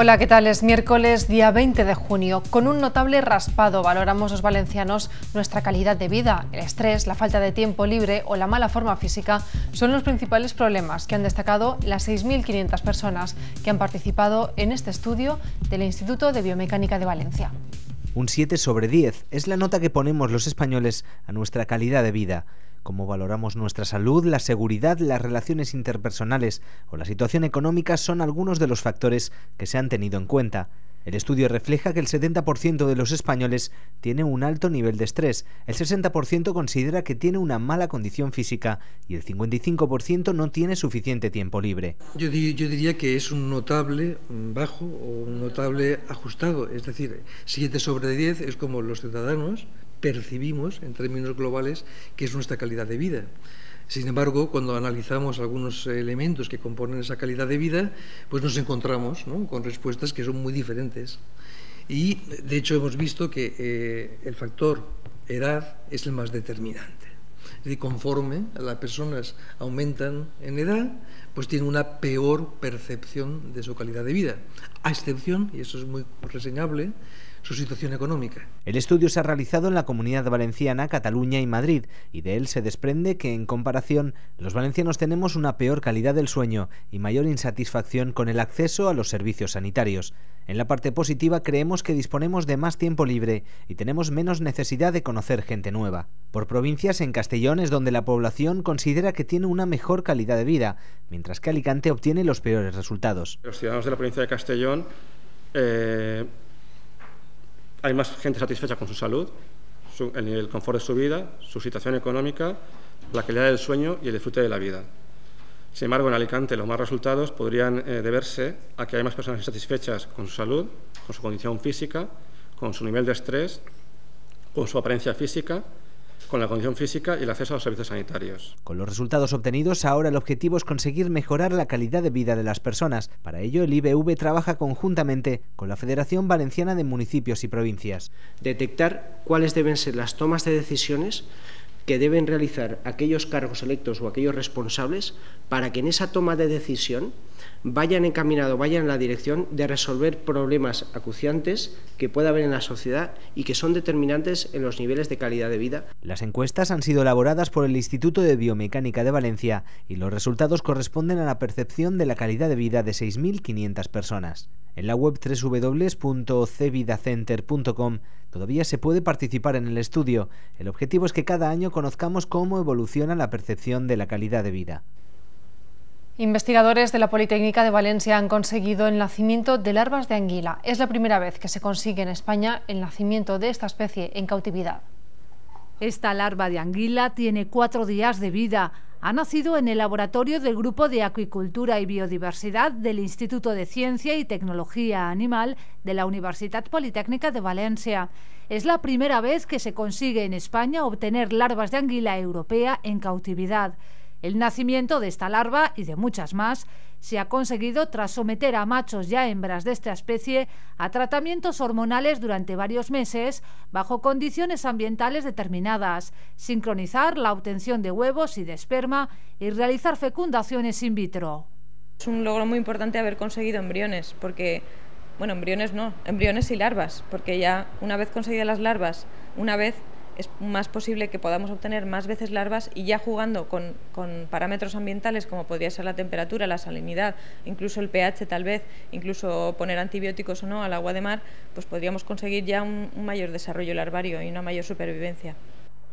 Hola, ¿qué tal? Es miércoles, día 20 de junio. Con un notable raspado valoramos los valencianos nuestra calidad de vida. El estrés, la falta de tiempo libre o la mala forma física son los principales problemas que han destacado las 6.500 personas que han participado en este estudio del Instituto de Biomecánica de Valencia. Un 7 sobre 10 es la nota que ponemos los españoles a nuestra calidad de vida cómo valoramos nuestra salud, la seguridad, las relaciones interpersonales o la situación económica son algunos de los factores que se han tenido en cuenta. El estudio refleja que el 70% de los españoles tiene un alto nivel de estrés, el 60% considera que tiene una mala condición física y el 55% no tiene suficiente tiempo libre. Yo, diría que es un notable bajo o un notable ajustado, es decir, 7 sobre 10 es como los ciudadanos percibimos en términos globales que es nuestra calidad de vida. Sin embargo, cuando analizamos algunos elementos que componen esa calidad de vida, pues nos encontramos con respuestas que son muy diferentes. Y de hecho hemos visto que eh, el factor edad es el más determinante. Es decir, conforme las personas aumentan en edad, pues tienen una peor percepción de su calidad de vida. A excepción, y eso es muy reseñable, su situación económica. El estudio se ha realizado en la comunidad valenciana, Cataluña y Madrid, y de él se desprende que, en comparación, los valencianos tenemos una peor calidad del sueño y mayor insatisfacción con el acceso a los servicios sanitarios. En la parte positiva creemos que disponemos de más tiempo libre y tenemos menos necesidad de conocer gente nueva. Por provincias en Castellón es donde la población considera que tiene una mejor calidad de vida, mientras que Alicante obtiene los peores resultados. Los ciudadanos de la provincia de Castellón eh, hay más gente satisfecha con su salud, el, confort de su vida, su situación económica, la calidad del sueño y el disfrute de la vida. Sin embargo, en Alicante los más resultados podrían eh, deberse a que hay más personas insatisfechas con su salud, con su condición física, con su nivel de estrés, con su apariencia física con la condición física y el acceso a los servicios sanitarios. Con los resultados obtenidos, ahora el objetivo es conseguir mejorar la calidad de vida de las personas. Para ello, el IBV trabaja conjuntamente con la Federación Valenciana de Municipios y Provincias. Detectar cuáles deben ser las tomas de decisiones que deben realizar aquellos cargos electos o aquellos responsables para que en esa toma de decisión vayan encaminado, vayan en la dirección de resolver problemas acuciantes que pueda haber en la sociedad y que son determinantes en los niveles de calidad de vida. Las encuestas han sido elaboradas por el Instituto de Biomecánica de Valencia y los resultados corresponden a la percepción de la calidad de vida de 6.500 personas. En la web www.cvidacenter.com todavía se puede participar en el estudio. El objetivo es que cada año conozcamos cómo evoluciona la percepción de la calidad de vida. Investigadores de la Politécnica de Valencia han conseguido el nacimiento de larvas de anguila. Es la primera vez que se consigue en España el nacimiento de esta especie en cautividad. Esta larva de anguila tiene cuatro días de vida ha nacido en el laboratorio del Grupo de Acuicultura y Biodiversidad del Instituto de Ciencia y Tecnología Animal de la Universidad Politécnica de Valencia. Es la primera vez que se consigue en España obtener larvas de anguila europea en cautividad. El nacimiento de esta larva y de muchas más se ha conseguido tras someter a machos y a hembras de esta especie a tratamientos hormonales durante varios meses bajo condiciones ambientales determinadas, sincronizar la obtención de huevos y de esperma y realizar fecundaciones in vitro. Es un logro muy importante haber conseguido embriones, porque, bueno, embriones no, embriones y larvas, porque ya una vez conseguidas las larvas, una vez es más posible que podamos obtener más veces larvas y ya jugando con, parámetros ambientales como podría ser la temperatura, la salinidad, incluso el pH tal vez, incluso poner antibióticos o no al agua de mar, pues podríamos conseguir ya un mayor desarrollo larvario y una mayor supervivencia.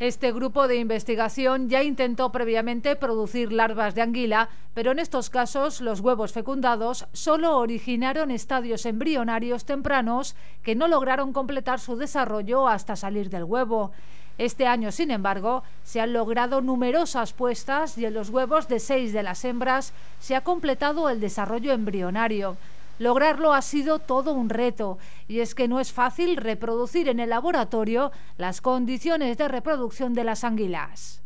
Este grupo de investigación ya intentó previamente producir larvas de anguila, pero en estos casos los huevos fecundados solo originaron estadios embrionarios tempranos que no lograron completar su desarrollo hasta salir del huevo. Este año, sin embargo, se han logrado numerosas puestas y en los huevos de seis de las hembras se ha completado el desarrollo embrionario. Lograrlo ha sido todo un reto, y es que no es fácil reproducir en el laboratorio las condiciones de reproducción de las anguilas.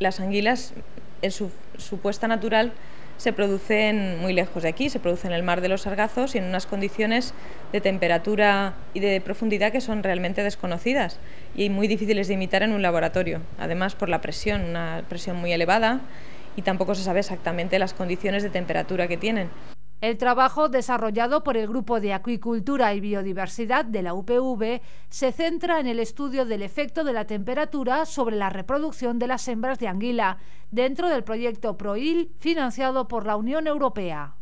Las anguilas, en su, supuesta natural, se producen muy lejos de aquí, se producen en el mar de los Sargazos y en unas condiciones de temperatura y de profundidad que son realmente desconocidas y muy difíciles de imitar en un laboratorio, además por la presión, una presión muy elevada y tampoco se sabe exactamente las condiciones de temperatura que tienen. El trabajo desarrollado por el Grupo de Acuicultura y Biodiversidad de la UPV se centra en el estudio del efecto de la temperatura sobre la reproducción de las hembras de anguila dentro del proyecto PROIL financiado por la Unión Europea.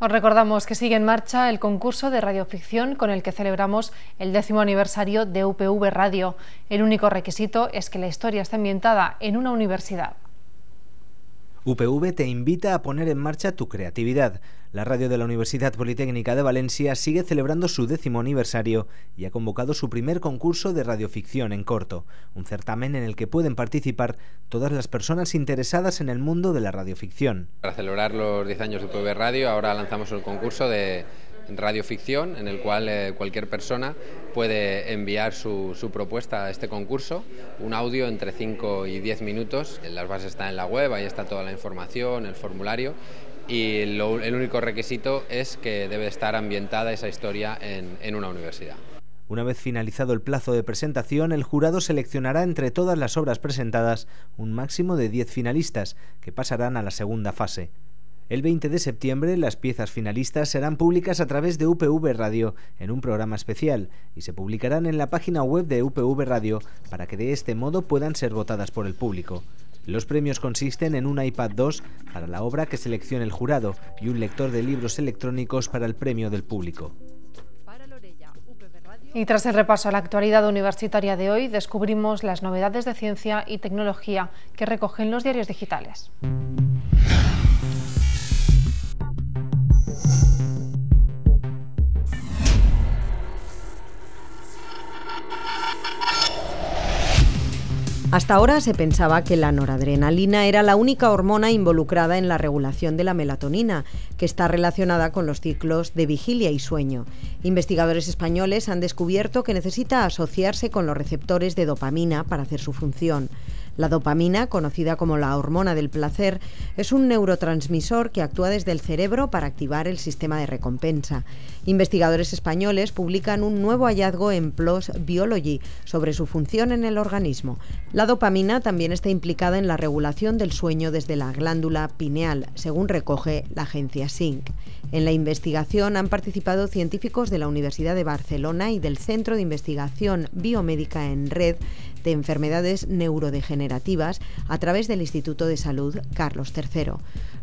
Os recordamos que sigue en marcha el concurso de radioficción con el que celebramos el décimo aniversario de UPV Radio. El único requisito es que la historia esté ambientada en una universidad. UPV te invita a poner en marcha tu creatividad. La radio de la Universidad Politécnica de Valencia sigue celebrando su décimo aniversario y ha convocado su primer concurso de radioficción en corto, un certamen en el que pueden participar todas las personas interesadas en el mundo de la radioficción. Para celebrar los 10 años de UPV Radio, ahora lanzamos el concurso de radioficción en el cual eh, cualquier persona puede enviar su, propuesta a este concurso, un audio entre 5 y 10 minutos, las bases están en la web, ahí está toda la información, el formulario y el único requisito es que debe estar ambientada esa historia en, en una universidad. Una vez finalizado el plazo de presentación, el jurado seleccionará entre todas las obras presentadas un máximo de 10 finalistas, que pasarán a la segunda fase. El 20 de septiembre las piezas finalistas serán públicas a través de UPV Radio en un programa especial y se publicarán en la página web de UPV Radio para que de este modo puedan ser votadas por el público. Los premios consisten en un iPad 2 para la obra que seleccione el jurado y un lector de libros electrónicos para el premio del público. Y tras el repaso a la actualidad universitaria de hoy, descubrimos las novedades de ciencia y tecnología que recogen los diarios digitales. Hasta ahora se pensaba que la noradrenalina era la única hormona involucrada en la regulación de la melatonina, que está relacionada con los ciclos de vigilia y sueño. Investigadores españoles han descubierto que necesita asociarse con los receptores de dopamina para hacer su función. La dopamina, conocida como la hormona del placer, es un neurotransmisor que actúa desde el cerebro para activar el sistema de recompensa. Investigadores españoles publican un nuevo hallazgo en PLOS Biology sobre su función en el organismo. La dopamina también está implicada en la regulación del sueño desde la glándula pineal, según recoge la agencia SYNC. En la investigación han participado científicos de la Universidad de Barcelona y del Centro de Investigación Biomédica en Red de Enfermedades Neurodegenerativas a través del Instituto de Salud Carlos III.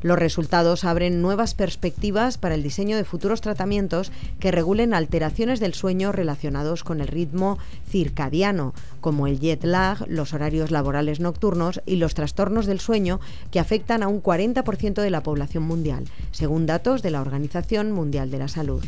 Los resultados abren nuevas perspectivas para el diseño de futuros tratamientos que regulen alteraciones del sueño relacionados con el ritmo circadiano, como el jet lag, los horarios laborales nocturnos y los trastornos del sueño que afectan a un 40% de la población mundial, según datos de la organización Organización Mundial de la Salud.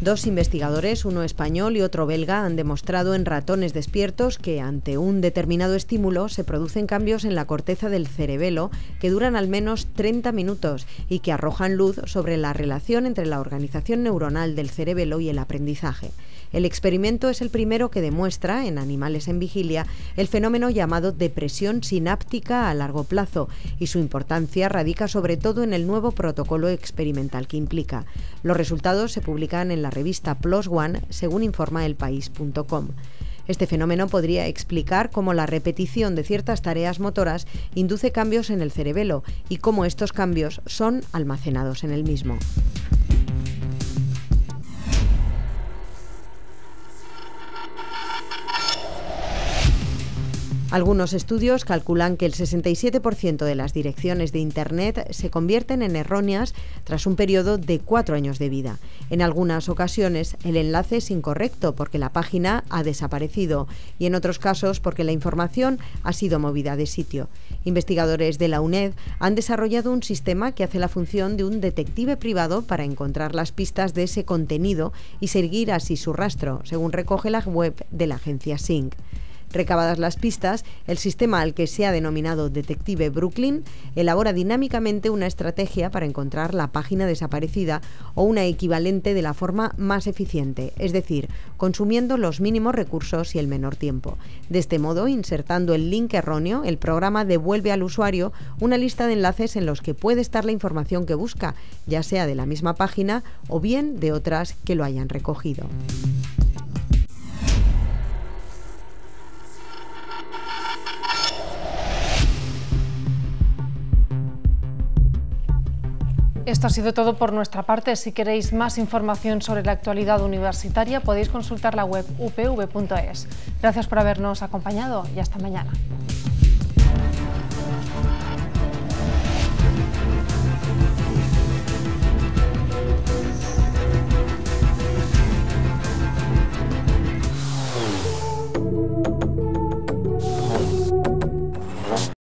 Dos investigadores, uno español y otro belga, han demostrado en ratones despiertos que ante un determinado estímulo se producen cambios en la corteza del cerebelo que duran al menos 30 minutos y que arrojan luz sobre la relación entre la organización neuronal del cerebelo y el aprendizaje. El experimento es el primero que demuestra, en animales en vigilia, el fenómeno llamado depresión sináptica a largo plazo y su importancia radica sobre todo en el nuevo protocolo experimental que implica. Los resultados se publican en la revista PLOS ONE, según informa elpaís.com. Este fenómeno podría explicar cómo la repetición de ciertas tareas motoras induce cambios en el cerebelo y cómo estos cambios son almacenados en el mismo. Algunos estudios calculan que el 67% de las direcciones de Internet se convierten en erróneas tras un periodo de cuatro años de vida. En algunas ocasiones el enlace es incorrecto porque la página ha desaparecido y en otros casos porque la información ha sido movida de sitio. Investigadores de la UNED han desarrollado un sistema que hace la función de un detective privado para encontrar las pistas de ese contenido y seguir así su rastro, según recoge la web de la agencia SYNC. Recabadas las pistas, el sistema al que se ha denominado Detective Brooklyn elabora dinámicamente una estrategia para encontrar la página desaparecida o una equivalente de la forma más eficiente, es decir, consumiendo los mínimos recursos y el menor tiempo. De este modo, insertando el link erróneo, el programa devuelve al usuario una lista de enlaces en los que puede estar la información que busca, ya sea de la misma página o bien de otras que lo hayan recogido. Esto ha sido todo por nuestra parte. Si queréis más información sobre la actualidad universitaria, podéis consultar la web upv.es. Gracias por habernos acompañado y hasta mañana.